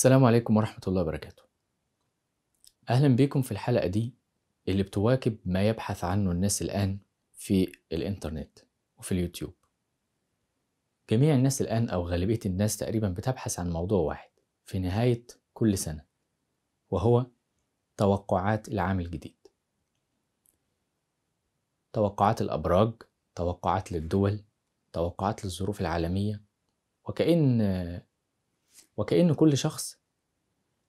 السلام عليكم ورحمة الله وبركاته أهلا بكم في الحلقة دي اللي بتواكب ما يبحث عنه الناس الآن في الإنترنت وفي اليوتيوب جميع الناس الآن أو غالبية الناس تقريبا بتبحث عن موضوع واحد في نهاية كل سنة وهو توقعات العام الجديد توقعات الأبراج توقعات للدول توقعات للظروف العالمية وكأن وكأن كل شخص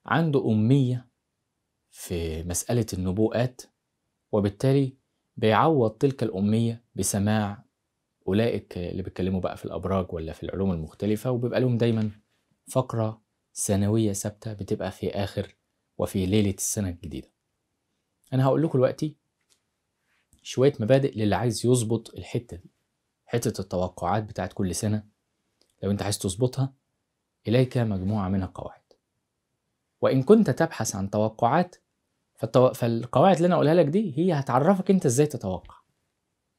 عنده أمية في مسألة النبوءات وبالتالي بيعوض تلك الأمية بسماع أولئك اللي بيتكلموا بقى في الأبراج ولا في العلوم المختلفة وبيبقى لهم دايما فقرة سنوية ثابتة بتبقى في آخر وفي ليلة السنة الجديدة أنا هقول لكم دلوقتي شوية مبادئ للي عايز يظبط الحتة دي حتة التوقعات بتاعت كل سنة لو أنت عايز تظبطها إليك مجموعة من القواعد وإن كنت تبحث عن توقعات فالتو... فالقواعد اللي أنا أقولها لك دي هي هتعرفك أنت إزاي تتوقع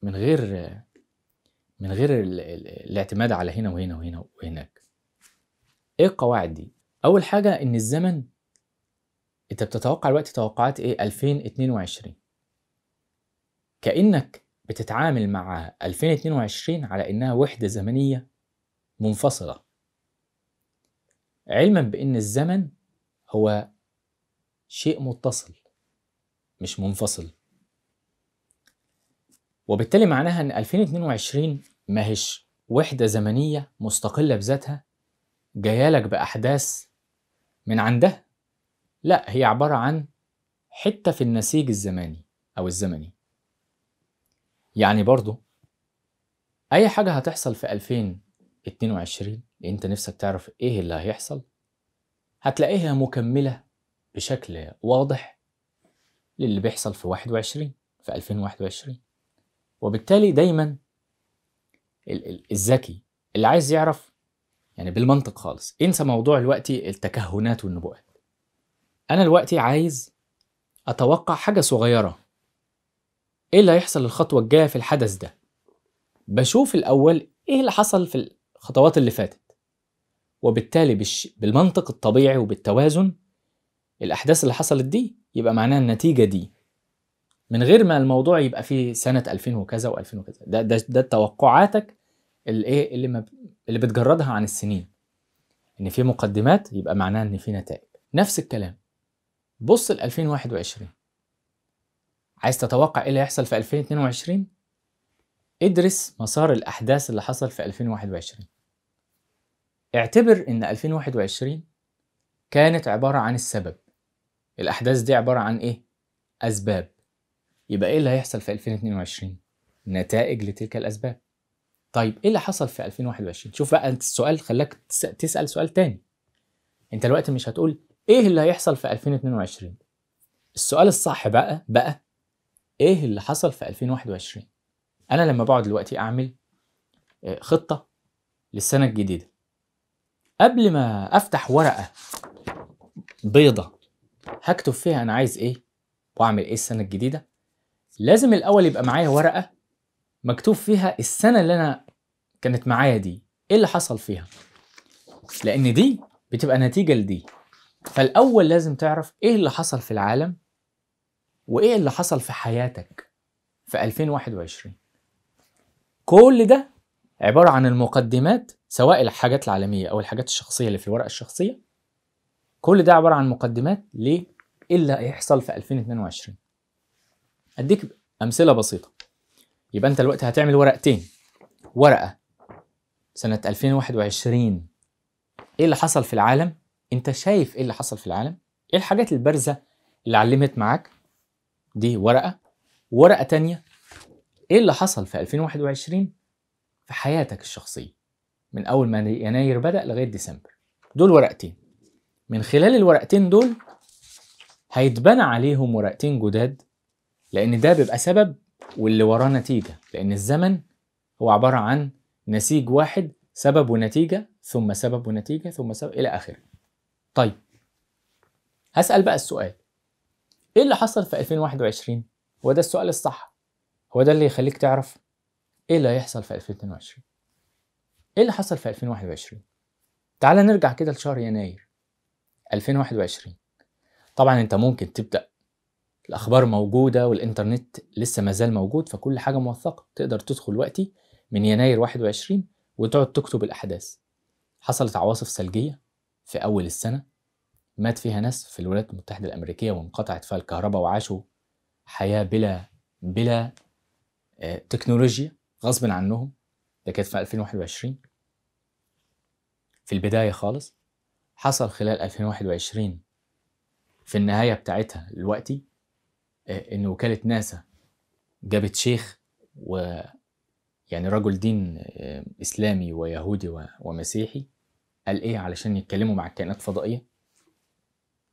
من غير من غير ال... الاعتماد على هنا وهنا وهنا وهناك إيه القواعد دي؟ أول حاجة إن الزمن أنت بتتوقع الوقت توقعات إيه 2022 كأنك بتتعامل مع 2022 على إنها وحدة زمنية منفصلة علما بأن الزمن هو شيء متصل مش منفصل وبالتالي معناها ان 2022 ماهيش وحدة زمنية مستقلة بذاتها جايالك بأحداث من عندها لا هي عبارة عن حتة في النسيج الزماني أو الزمني يعني برضو أي حاجة هتحصل في 2022 أنت نفسك تعرف إيه اللي هيحصل هتلاقيها مكملة بشكل واضح للي بيحصل في 21 في 2021 وبالتالي دايما الذكي اللي عايز يعرف يعني بالمنطق خالص انسى موضوع الوقت التكهنات والنبوءات انا دلوقتي عايز اتوقع حاجه صغيره ايه اللي هيحصل الخطوه الجايه في الحدث ده بشوف الاول ايه اللي حصل في الخطوات اللي فاتت وبالتالي بالمنطق الطبيعي وبالتوازن الأحداث اللي حصلت دي يبقى معناها النتيجة دي من غير ما الموضوع يبقى فيه سنة 2000 وكذا و2000 وكذا ده ده, ده توقعاتك الايه اللي ما اللي بتجردها عن السنين ان في مقدمات يبقى معناها ان في نتائج نفس الكلام بص ل 2021 عايز تتوقع ايه اللي هيحصل في 2022 ادرس مسار الاحداث اللي حصل في 2021 اعتبر إن 2021 كانت عبارة عن السبب الأحداث دي عبارة عن إيه؟ أسباب يبقى إيه اللي هيحصل في 2022؟ نتائج لتلك الأسباب طيب إيه اللي حصل في 2021؟ شوف بقى السؤال خلاك تسأل سؤال تاني أنت الوقت مش هتقول إيه اللي هيحصل في 2022؟ السؤال الصح بقى بقى إيه اللي حصل في 2021؟ أنا لما بقعد دلوقتي أعمل آه، خطة للسنة الجديدة قبل ما افتح ورقه بيضه هكتب فيها انا عايز ايه واعمل ايه السنه الجديده لازم الاول يبقى معايا ورقه مكتوب فيها السنه اللي انا كانت معايا دي ايه اللي حصل فيها لان دي بتبقى نتيجه لدي فالاول لازم تعرف ايه اللي حصل في العالم وايه اللي حصل في حياتك في 2021 كل ده عباره عن المقدمات سواء الحاجات العالميه او الحاجات الشخصيه اللي في الورقه الشخصيه كل ده عباره عن مقدمات ليه اللي هيحصل في 2022 اديك امثله بسيطه يبقى انت دلوقتي هتعمل ورقتين ورقه سنه 2021 ايه اللي حصل في العالم انت شايف ايه اللي حصل في العالم ايه الحاجات البارزه اللي علمت معاك دي ورقه ورقه تانية ايه اللي حصل في 2021 في حياتك الشخصية من أول ما يناير بدأ لغاية ديسمبر دول ورقتين من خلال الورقتين دول هيتبنى عليهم ورقتين جداد لأن ده بيبقى سبب واللي وراه نتيجة لأن الزمن هو عبارة عن نسيج واحد سبب ونتيجة ثم سبب ونتيجة ثم سبب إلى آخره طيب هسأل بقى السؤال إيه اللي حصل في 2021 هو ده السؤال الصح هو ده اللي يخليك تعرف ايه اللي هيحصل في 2022 ايه اللي حصل في 2021 تعال نرجع كده لشهر يناير 2021 طبعا انت ممكن تبدا الاخبار موجوده والانترنت لسه ما زال موجود فكل حاجه موثقه تقدر تدخل وقتي من يناير 21 وتقعد تكتب الاحداث حصلت عواصف ثلجيه في اول السنه مات فيها ناس في الولايات المتحده الامريكيه وانقطعت فيها الكهرباء وعاشوا حياه بلا بلا آه، تكنولوجيا غصب عنهم ده كانت في 2021 في البداية خالص حصل خلال 2021 في النهاية بتاعتها دلوقتي آه، إن وكالة ناسا جابت شيخ و يعني رجل دين آه، إسلامي ويهودي ومسيحي قال إيه علشان يتكلموا مع الكائنات الفضائية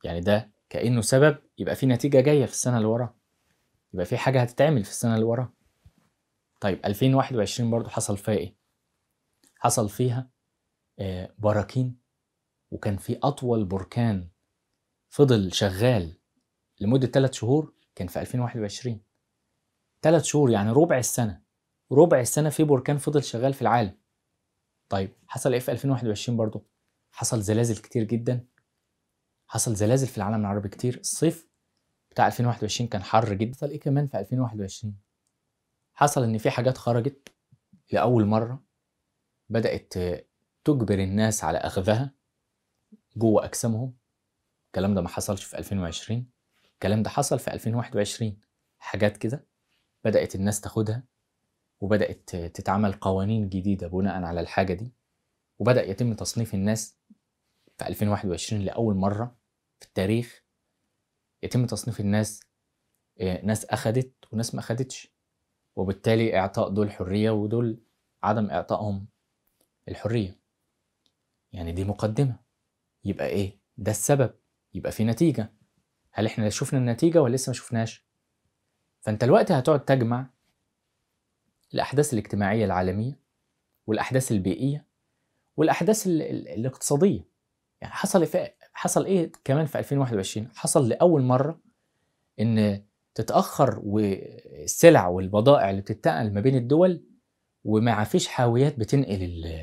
يعني ده كأنه سبب يبقى في نتيجة جاية في السنة اللي وراه يبقى في حاجة هتتعمل في السنة اللي وراه طيب 2021 برضو حصل فيها ايه؟ حصل فيها آه، براكين وكان في اطول بركان فضل شغال لمده ثلاث شهور كان في 2021 ثلاث شهور يعني ربع السنه ربع السنه في بركان فضل شغال في العالم طيب حصل ايه في 2021 برضو حصل زلازل كتير جدا حصل زلازل في العالم العربي كتير الصيف بتاع 2021 كان حر جدا حصل طيب ايه كمان في 2021 حصل ان في حاجات خرجت لاول مره بدات تجبر الناس على اخذها جوه اجسامهم الكلام ده ما حصلش في 2020 الكلام ده حصل في 2021 حاجات كده بدات الناس تاخدها وبدات تتعمل قوانين جديده بناء على الحاجه دي وبدا يتم تصنيف الناس في 2021 لاول مره في التاريخ يتم تصنيف الناس آه، ناس اخدت وناس ما اخدتش وبالتالي إعطاء دول حرية ودول عدم إعطائهم الحرية يعني دي مقدمة يبقى إيه؟ ده السبب يبقى في نتيجة هل إحنا شفنا النتيجة ولا لسه ما شفناش؟ فأنت الوقت هتقعد تجمع الأحداث الاجتماعية العالمية والأحداث البيئية والأحداث الاقتصادية يعني حصل حصل إيه كمان في 2021 حصل لأول مرة إن تتاخر والسلع والبضائع اللي بتتنقل ما بين الدول وما فيش حاويات بتنقل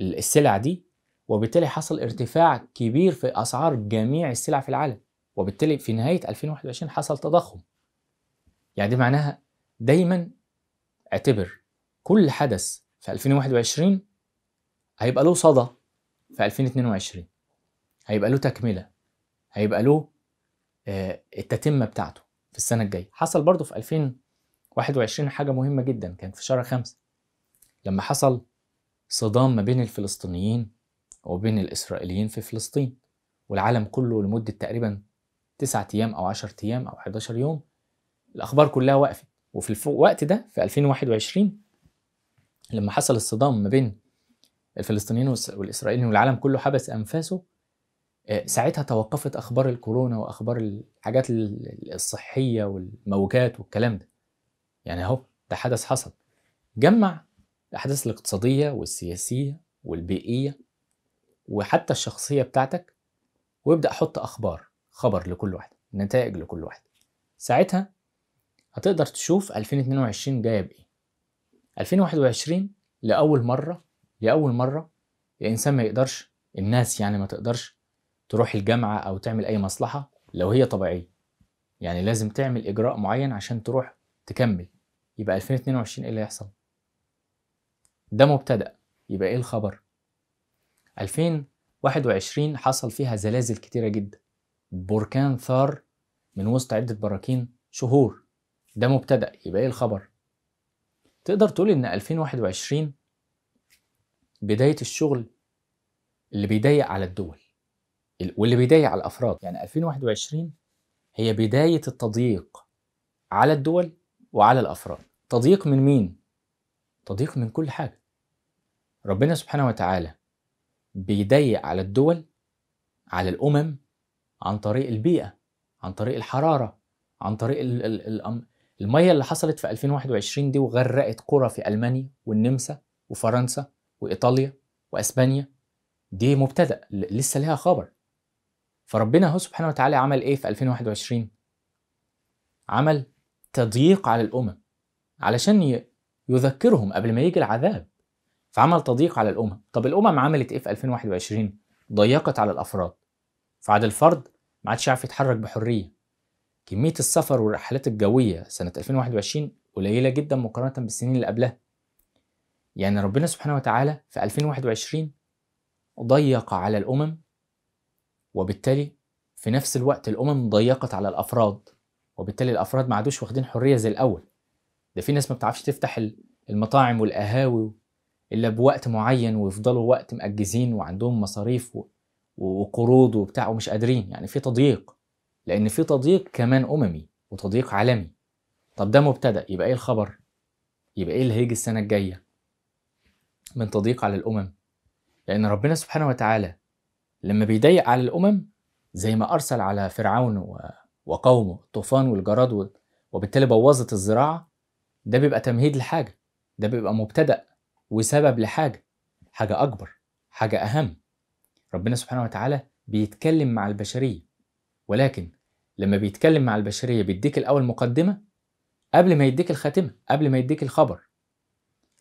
السلع دي وبالتالي حصل ارتفاع كبير في اسعار جميع السلع في العالم وبالتالي في نهايه 2021 حصل تضخم يعني دي معناها دايما اعتبر كل حدث في 2021 هيبقى له صدى في 2022 هيبقى له تكمله هيبقى له آه، التتمه بتاعته في السنه الجايه حصل برضو في 2021 حاجه مهمه جدا كان في شهر خمسة لما حصل صدام ما بين الفلسطينيين وبين الاسرائيليين في فلسطين والعالم كله لمده تقريبا تسعة ايام او 10 ايام او 11 يوم الاخبار كلها وقفت وفي الوقت ده في 2021 لما حصل الصدام ما بين الفلسطينيين والاسرائيليين والعالم كله حبس انفاسه آه، ساعتها توقفت اخبار الكورونا واخبار الحاجات الصحيه والموجات والكلام ده يعني اهو ده حدث حصل جمع الاحداث الاقتصاديه والسياسيه والبيئيه وحتى الشخصيه بتاعتك وابدا حط اخبار خبر لكل واحد نتائج لكل واحد ساعتها هتقدر تشوف 2022 جايه بايه 2021 لاول مره لاول مره الانسان ما يقدرش الناس يعني ما تقدرش تروح الجامعه او تعمل اي مصلحه لو هي طبيعيه يعني لازم تعمل اجراء معين عشان تروح تكمل يبقى 2022 ايه اللي هيحصل ده مبتدا يبقى ايه الخبر 2021 حصل فيها زلازل كتيره جدا بركان ثار من وسط عده براكين شهور ده مبتدا يبقى ايه الخبر تقدر تقول ان 2021 بدايه الشغل اللي بيضيق على الدول واللي بيضايق على الافراد يعني 2021 هي بدايه التضييق على الدول وعلى الافراد تضييق من مين تضييق من كل حاجه ربنا سبحانه وتعالى بيضيق على الدول على الامم عن طريق البيئه عن طريق الحراره عن طريق الـ الـ الـ الميه اللي حصلت في 2021 دي وغرقت قرى في المانيا والنمسا وفرنسا وايطاليا واسبانيا دي مبتدا لسه ليها خبر فربنا هو سبحانه وتعالى عمل ايه في 2021 عمل تضييق على الامم علشان يذكرهم قبل ما يجي العذاب فعمل تضييق على الامم طب الامم عملت ايه في 2021 ضيقت على الافراد فعاد الفرد ما عادش عارف يتحرك بحريه كميه السفر والرحلات الجويه سنه 2021 قليله جدا مقارنه بالسنين اللي قبلها يعني ربنا سبحانه وتعالى في 2021 ضيق على الامم وبالتالي في نفس الوقت الامم ضيقت على الافراد وبالتالي الافراد ما عادوش واخدين حريه زي الاول ده في ناس ما بتعرفش تفتح المطاعم والقهاوي الا بوقت معين ويفضلوا وقت مأجزين وعندهم مصاريف وقروض وبتاع ومش قادرين يعني في تضييق لان في تضييق كمان اممي وتضييق عالمي طب ده مبتدا يبقى ايه الخبر يبقى ايه اللي هيجي السنه الجايه من تضييق على الامم لان ربنا سبحانه وتعالى لما بيضيق على الأمم زي ما أرسل على فرعون وقومه الطوفان والجراد وبالتالي بوظت الزراعة ده بيبقى تمهيد لحاجة ده بيبقى مبتدأ وسبب لحاجة حاجة أكبر حاجة أهم ربنا سبحانه وتعالى بيتكلم مع البشرية ولكن لما بيتكلم مع البشرية بيديك الأول مقدمة قبل ما يديك الخاتمة قبل ما يديك الخبر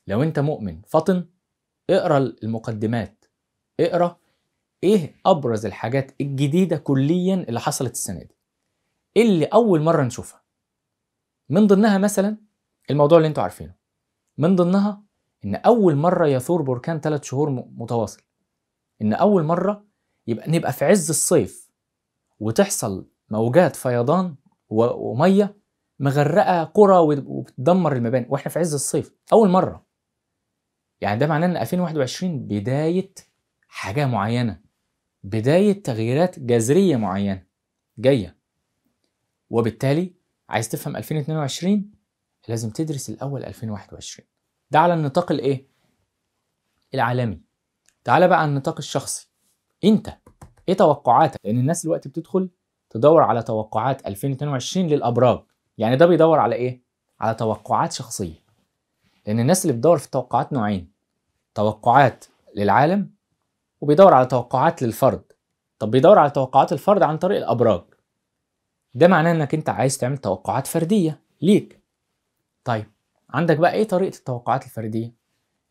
لو أنت مؤمن فطن اقرأ المقدمات اقرأ ايه ابرز الحاجات الجديده كليا اللي حصلت السنه دي اللي اول مره نشوفها من ضمنها مثلا الموضوع اللي انتوا عارفينه من ضمنها ان اول مره يثور بركان ثلاث شهور متواصل ان اول مره يبقى نبقى في عز الصيف وتحصل موجات فيضان وميه مغرقه قرى وبتدمر المباني واحنا في عز الصيف اول مره يعني ده معناه ان 2021 بدايه حاجه معينه بداية تغييرات جذرية معينة جاية وبالتالي عايز تفهم 2022 لازم تدرس الأول 2021 ده على النطاق الإيه؟ العالمي تعالى بقى على النطاق الشخصي أنت إيه توقعاتك؟ لأن الناس دلوقتي بتدخل تدور على توقعات 2022 للأبراج يعني ده بيدور على إيه؟ على توقعات شخصية لأن الناس اللي بتدور في توقعات نوعين توقعات للعالم وبيدور على توقعات للفرد طب بيدور على توقعات الفرد عن طريق الابراج ده معناه انك انت عايز تعمل توقعات فرديه ليك طيب عندك بقى ايه طريقه التوقعات الفرديه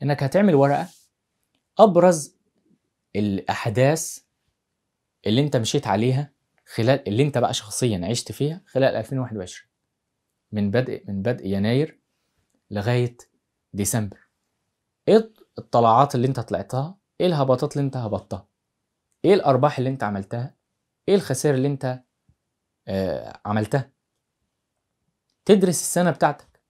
انك هتعمل ورقه ابرز الاحداث اللي انت مشيت عليها خلال اللي انت بقى شخصيا عشت فيها خلال 2021 من بدء من بدء يناير لغايه ديسمبر ايه الطلعات اللي انت طلعتها ايه الهبطات اللي انت هبطتها ايه الارباح اللي انت عملتها ايه الخسائر اللي انت آه عملتها تدرس السنه بتاعتك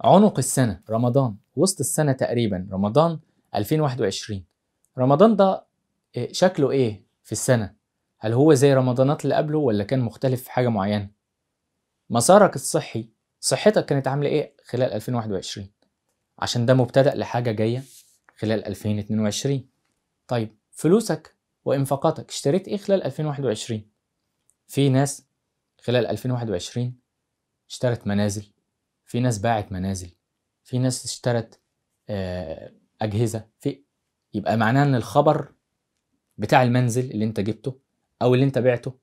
عنق السنه رمضان وسط السنه تقريبا رمضان 2021 رمضان ده آه، شكله ايه في السنه هل هو زي رمضانات اللي قبله ولا كان مختلف في حاجه معينه مسارك الصحي صحتك كانت عامله ايه خلال 2021 عشان ده مبتدا لحاجه جايه خلال 2022 طيب فلوسك وانفاقاتك اشتريت ايه خلال 2021 في ناس خلال 2021 اشترت منازل في ناس باعت منازل في ناس اشترت آه، اجهزه في يبقى معناه ان الخبر بتاع المنزل اللي انت جبته او اللي انت بعته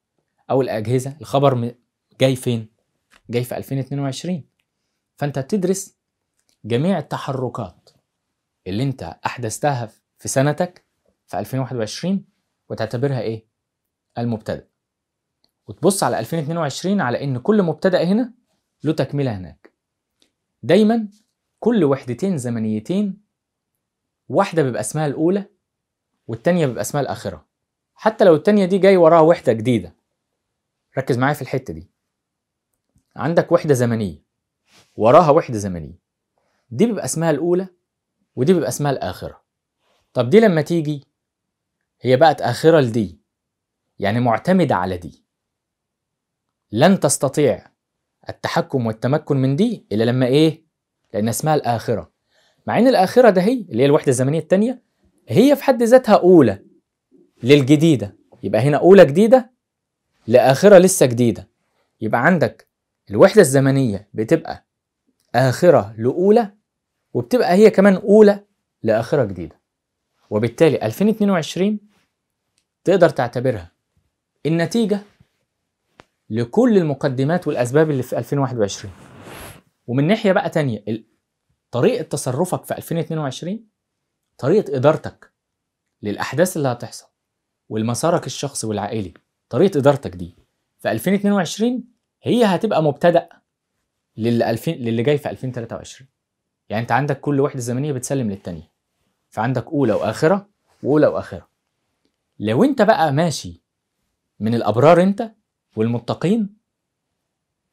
او الاجهزه الخبر جاي فين جاي في 2022 فانت تدرس جميع التحركات اللي انت احدثتها في سنتك في 2021 وتعتبرها ايه؟ المبتدأ وتبص على 2022 على ان كل مبتدأ هنا له تكملة هناك دايما كل وحدتين زمنيتين واحدة بيبقى اسمها الأولى والتانية بيبقى اسمها الآخرة حتى لو التانية دي جاي وراها وحدة جديدة ركز معايا في الحتة دي عندك وحدة زمنية وراها وحدة زمنية دي بيبقى اسمها الأولى ودي بيبقى اسمها الآخرة طب دي لما تيجي هي بقت آخرة لدي يعني معتمدة على دي لن تستطيع التحكم والتمكن من دي إلا لما إيه؟ لأن اسمها الآخرة مع إن الآخرة ده هي اللي هي الوحدة الزمنية التانية هي في حد ذاتها أولى للجديدة يبقى هنا أولى جديدة لآخرة لسه جديدة يبقى عندك الوحدة الزمنية بتبقى آخرة لأولى وبتبقى هي كمان أولى لآخرة جديدة وبالتالي 2022 تقدر تعتبرها النتيجة لكل المقدمات والأسباب اللي في 2021 ومن ناحية بقى تانية طريقة تصرفك في 2022 طريقة إدارتك للأحداث اللي هتحصل والمسارك الشخصي والعائلي طريقة إدارتك دي في 2022 هي هتبقى مبتدأ للي 2000 للي جاي في 2023 يعني أنت عندك كل وحدة زمنية بتسلم للتانية فعندك أولى وآخرة وأولى وآخرة لو انت بقى ماشي من الابرار انت والمتقين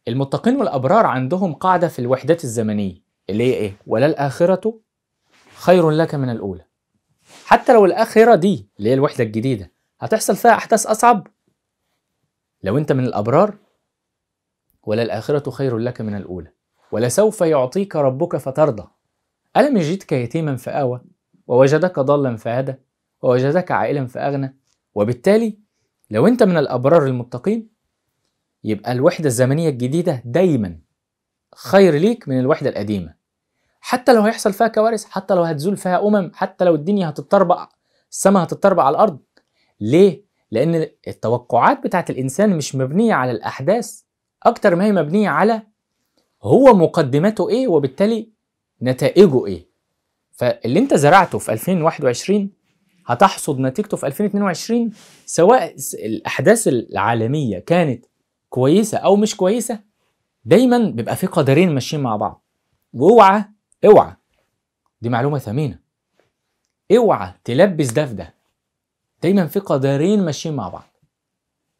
المتقين والابرار عندهم قاعده في الوحدات الزمنيه اللي هي ايه ولا الاخره خير لك من الاولى حتى لو الاخره دي اللي هي الوحده الجديده هتحصل فيها احداث اصعب لو انت من الابرار ولا الاخره خير لك من الاولى ولسوف يعطيك ربك فترضى الم يجدك يتيما فاوى ووجدك ضالا فهدى ووجدك عائلا في أغنى وبالتالي لو أنت من الأبرار المتقين يبقى الوحدة الزمنية الجديدة دايما خير ليك من الوحدة القديمة حتى لو هيحصل فيها كوارث حتى لو هتزول فيها أمم حتى لو الدنيا هتطربق السماء هتطربق على الأرض ليه؟ لأن التوقعات بتاعت الإنسان مش مبنية على الأحداث أكتر ما هي مبنية على هو مقدماته إيه وبالتالي نتائجه إيه فاللي أنت زرعته في 2021 هتحصد نتيجته في 2022 سواء الاحداث العالميه كانت كويسه او مش كويسه دايما بيبقى في قدرين ماشيين مع بعض واوعى اوعى دي معلومه ثمينه اوعى تلبس ده في ده دايما في قدرين ماشيين مع بعض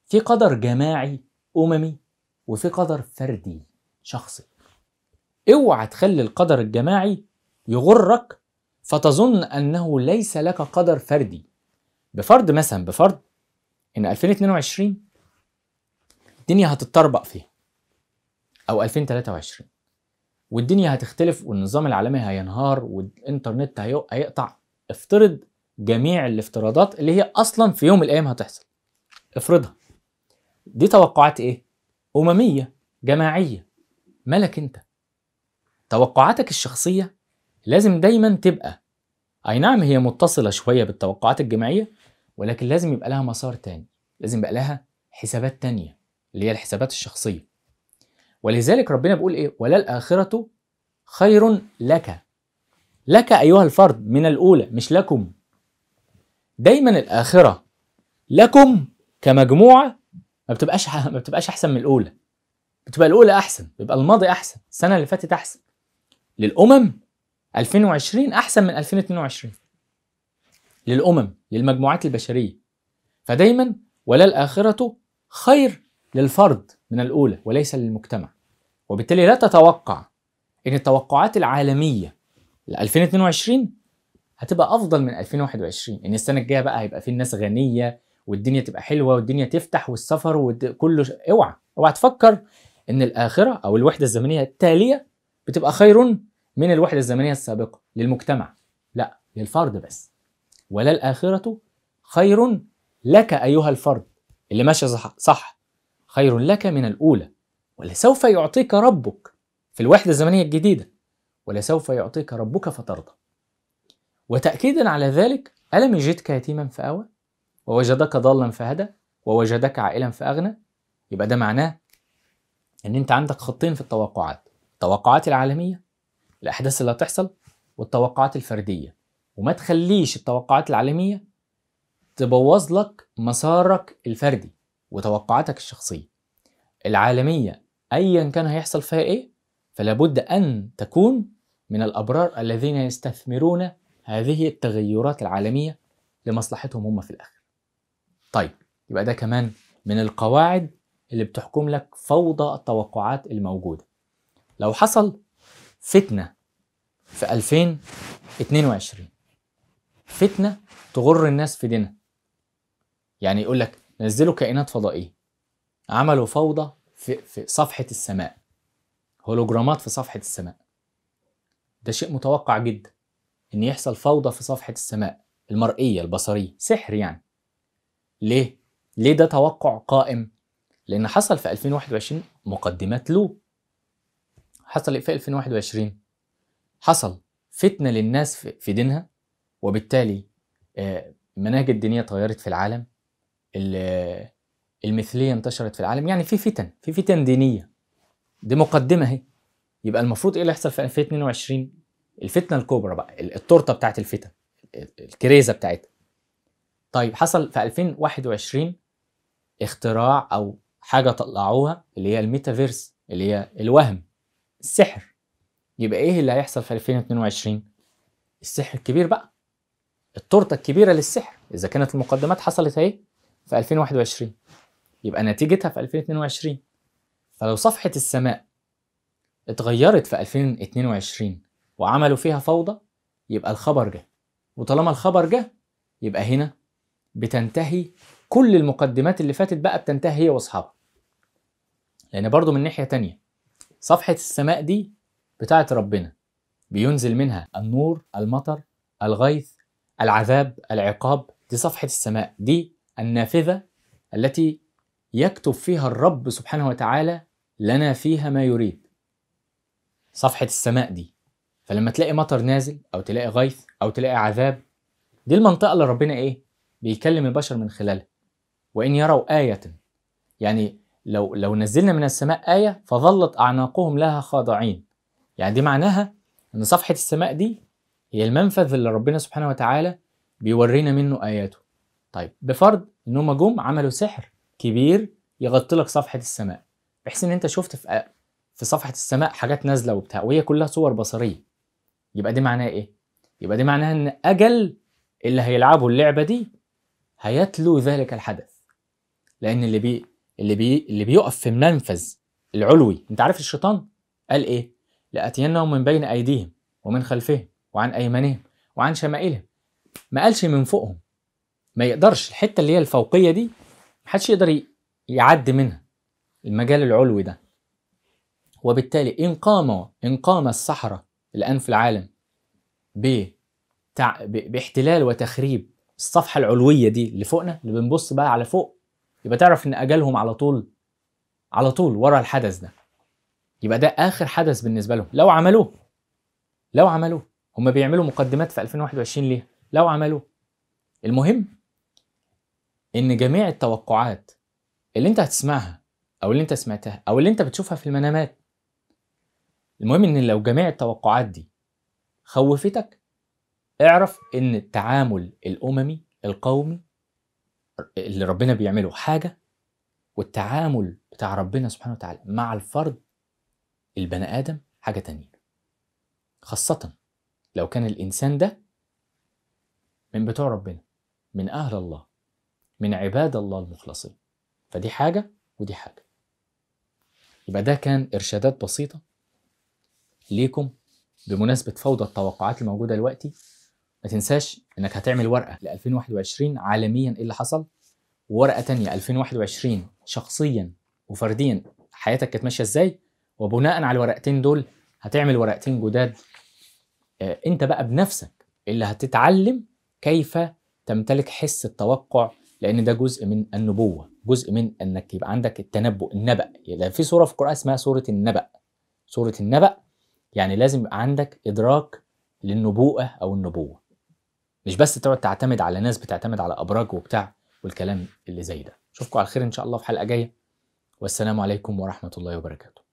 في قدر جماعي اممي وفي قدر فردي شخصي اوعى تخلي القدر الجماعي يغرك فتظن انه ليس لك قدر فردي بفرض مثلا بفرض ان 2022 الدنيا هتتطربق فيها او 2023 والدنيا هتختلف والنظام العالمي هينهار والانترنت هيقطع افترض جميع الافتراضات اللي هي اصلا في يوم من الايام هتحصل افرضها دي توقعات ايه امميه جماعيه مالك انت توقعاتك الشخصيه لازم دايما تبقى اي نعم هي متصله شويه بالتوقعات الجماعيه ولكن لازم يبقى لها مسار تاني لازم يبقى لها حسابات تانية اللي هي الحسابات الشخصيه ولذلك ربنا بيقول ايه وللاخره خير لك لك ايها الفرد من الاولى مش لكم دايما الاخره لكم كمجموعه ما بتبقاش ما بتبقاش احسن من الاولى بتبقى الاولى احسن بيبقى الماضي احسن السنه اللي فاتت احسن للامم 2020 احسن من 2022 للامم للمجموعات البشريه فدايما ولا الاخره خير للفرد من الاولى وليس للمجتمع وبالتالي لا تتوقع ان التوقعات العالميه ل 2022 هتبقى افضل من 2021 ان السنه الجايه بقى هيبقى في الناس غنيه والدنيا تبقى حلوه والدنيا تفتح والسفر وكله اوعى اوعى تفكر ان الاخره او الوحده الزمنيه التاليه بتبقى خير من الوحدة الزمنية السابقة للمجتمع لا للفرد بس ولا الآخرة خير لك أيها الفرد اللي ماشي صح, صح خير لك من الأولى ولسوف يعطيك ربك في الوحدة الزمنية الجديدة ولسوف يعطيك ربك فترضى وتأكيدا على ذلك ألم يجدك يتيما فآوى ووجدك ضالا فهدى ووجدك عائلا فأغنى يبقى ده معناه إن أنت عندك خطين في التوقعات التوقعات العالمية الاحداث اللي هتحصل والتوقعات الفرديه وما تخليش التوقعات العالميه تبوظ لك مسارك الفردي وتوقعاتك الشخصيه العالميه ايا كان هيحصل فيها ايه فلابد ان تكون من الابرار الذين يستثمرون هذه التغيرات العالميه لمصلحتهم هم في الاخر طيب يبقى ده كمان من القواعد اللي بتحكم لك فوضى التوقعات الموجوده لو حصل فتنة في 2022 فتنة تغر الناس في دينها يعني يقول لك نزلوا كائنات فضائية عملوا فوضى في, في صفحة السماء هولوجرامات في صفحة السماء ده شيء متوقع جدا ان يحصل فوضى في صفحة السماء المرئية البصرية سحر يعني ليه؟ ليه ده توقع قائم؟ لأن حصل في 2021 مقدمات له حصل إيه في 2021 حصل فتنة للناس في دينها وبالتالي المناهج آه، الدينية اتغيرت في العالم المثلية انتشرت في العالم يعني في فتن في فتن دينية دي مقدمة اهي يبقى المفروض ايه اللي يحصل في 2022 الفتنة الكبرى بقى التورتة بتاعت الفتن الكريزة بتاعتها طيب حصل في 2021 اختراع او حاجة طلعوها اللي هي الميتافيرس اللي هي الوهم السحر يبقى ايه اللي هيحصل في 2022 السحر الكبير بقى التورته الكبيره للسحر اذا كانت المقدمات حصلت اهي في 2021 يبقى نتيجتها في 2022 فلو صفحه السماء اتغيرت في 2022 وعملوا فيها فوضى يبقى الخبر جه وطالما الخبر جه يبقى هنا بتنتهي كل المقدمات اللي فاتت بقى بتنتهي هي واصحابها لان برضو من ناحيه تانية صفحة السماء دي بتاعة ربنا بينزل منها النور المطر الغيث العذاب العقاب دي صفحة السماء دي النافذة التي يكتب فيها الرب سبحانه وتعالى لنا فيها ما يريد صفحة السماء دي فلما تلاقي مطر نازل أو تلاقي غيث أو تلاقي عذاب دي المنطقة اللي ربنا إيه بيكلم البشر من خلالها وإن يروا آية يعني لو لو نزلنا من السماء آية فظلت أعناقهم لها خاضعين يعني دي معناها إن صفحة السماء دي هي المنفذ اللي ربنا سبحانه وتعالى بيورينا منه آياته طيب بفرض إن هم جم عملوا سحر كبير يغطي لك صفحة السماء بحيث إن أنت شفت في في صفحة السماء حاجات نازلة وبتاع وهي كلها صور بصرية يبقى دي معناها إيه؟ يبقى دي معناها إن أجل اللي هيلعبوا اللعبة دي هيتلو ذلك الحدث لأن اللي بي اللي بي اللي بيقف في المنفذ العلوي انت عارف الشيطان قال ايه لاتينهم من بين ايديهم ومن خلفهم وعن ايمانهم وعن شمائلهم ما قالش من فوقهم ما يقدرش الحته اللي هي الفوقيه دي محدش يقدر يعدي منها المجال العلوي ده وبالتالي ان قام ان قام السحره الان في العالم ب باحتلال وتخريب الصفحه العلويه دي اللي فوقنا اللي بنبص بقى على فوق يبقى تعرف ان اجلهم على طول على طول ورا الحدث ده يبقى ده اخر حدث بالنسبه لهم لو عملوه لو عملوه هم بيعملوا مقدمات في 2021 ليه لو عملوه المهم ان جميع التوقعات اللي انت هتسمعها او اللي انت سمعتها او اللي انت بتشوفها في المنامات المهم ان لو جميع التوقعات دي خوفتك اعرف ان التعامل الاممي القومي اللي ربنا بيعمله حاجه والتعامل بتاع ربنا سبحانه وتعالى مع الفرد البني ادم حاجه تانية خاصه لو كان الانسان ده من بتوع ربنا من اهل الله من عباد الله المخلصين فدي حاجه ودي حاجه يبقى ده كان ارشادات بسيطه ليكم بمناسبه فوضى التوقعات الموجوده دلوقتي ما تنساش انك هتعمل ورقه ل 2021 عالميا ايه اللي حصل ورقه تانية 2021 شخصيا وفرديا حياتك كانت ماشيه ازاي وبناء على الورقتين دول هتعمل ورقتين جداد آه، انت بقى بنفسك اللي هتتعلم كيف تمتلك حس التوقع لان ده جزء من النبوه جزء من انك يبقى عندك التنبؤ النبأ يعني في سوره في القران اسمها سوره النبأ سوره النبأ يعني لازم يبقى عندك ادراك للنبوءه او النبوه مش بس تقعد تعتمد على ناس بتعتمد على ابراج وبتاع والكلام اللي زي ده اشوفكم على خير ان شاء الله في حلقه جايه والسلام عليكم ورحمه الله وبركاته